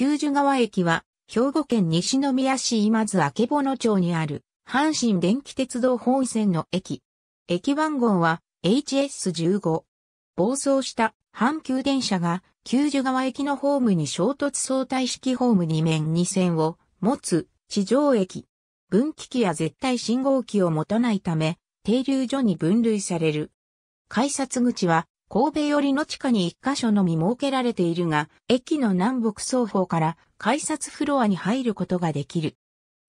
九寿川駅は、兵庫県西宮市今津曙町にある、阪神電気鉄道本線の駅。駅番号は HS15。暴走した阪急電車が、九寿川駅のホームに衝突相対式ホーム2面2線を持つ地上駅。分岐器や絶対信号機を持たないため、停留所に分類される。改札口は神戸寄りの地下に一箇所のみ設けられているが、駅の南北双方から改札フロアに入ることができる。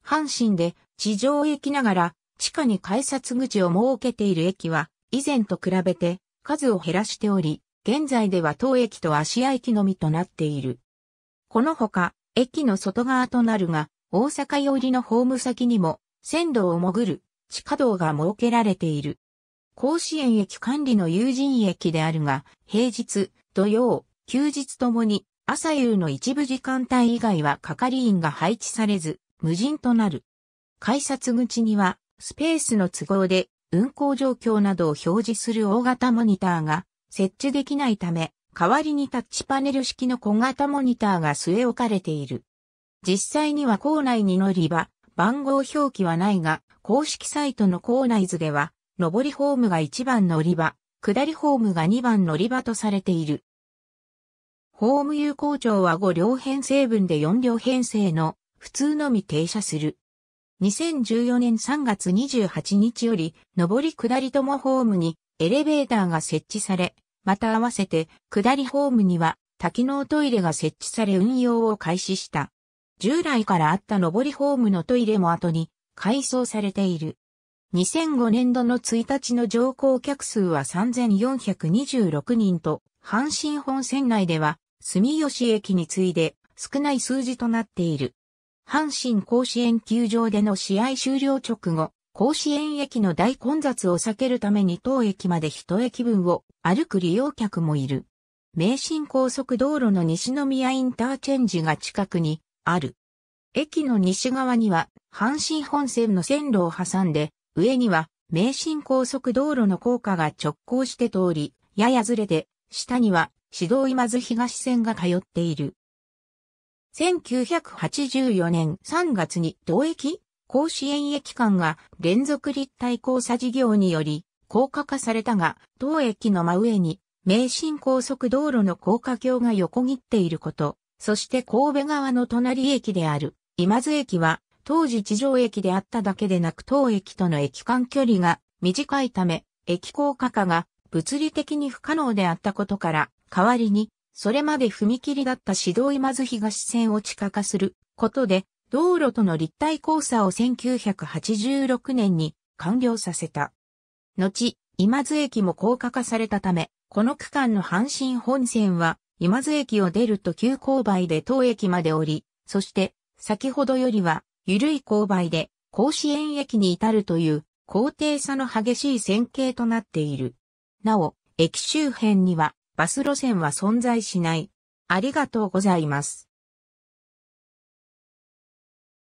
阪神で地上へ行きながら地下に改札口を設けている駅は、以前と比べて数を減らしており、現在では当駅と芦屋駅のみとなっている。このほか、駅の外側となるが、大阪寄りのホーム先にも、線路を潜る地下道が設けられている。甲子園駅管理の友人駅であるが、平日、土曜、休日ともに、朝夕の一部時間帯以外は係員が配置されず、無人となる。改札口には、スペースの都合で、運行状況などを表示する大型モニターが設置できないため、代わりにタッチパネル式の小型モニターが据え置かれている。実際には校内に乗り場、番号表記はないが、公式サイトの校内図では、上りホームが1番乗り場、下りホームが2番乗り場とされている。ホーム有効長は5両編成分で4両編成の普通のみ停車する。2014年3月28日より、上り下りともホームにエレベーターが設置され、また合わせて下りホームには多機能トイレが設置され運用を開始した。従来からあった上りホームのトイレも後に改装されている。2005年度の1日の乗降客数は3426人と、阪神本線内では、住吉駅に次いで少ない数字となっている。阪神甲子園球場での試合終了直後、甲子園駅の大混雑を避けるために当駅まで一駅分を歩く利用客もいる。名神高速道路の西宮インターチェンジが近くにある。駅の西側には阪神本線の線路を挟んで上には名神高速道路の高架が直行して通り、ややずれて、下には指導今津東線が通っている。1984年3月に同駅甲子園駅間が連続立体交差事業により高架化されたが、当駅の真上に名神高速道路の高架橋が横切っていること、そして神戸側の隣駅である今津駅は当時地上駅であっただけでなく当駅との駅間距離が短いため、駅高架化が物理的に不可能であったことから、代わりに、それまで踏切だった指導今津東線を地下化することで、道路との立体交差を1986年に完了させた。後、今津駅も高架化されたため、この区間の阪神本線は、今津駅を出ると急勾配で当駅まで降り、そして、先ほどよりは緩い勾配で甲子園駅に至るという高低差の激しい線形となっている。なお、駅周辺にはバス路線は存在しない。ありがとうございます。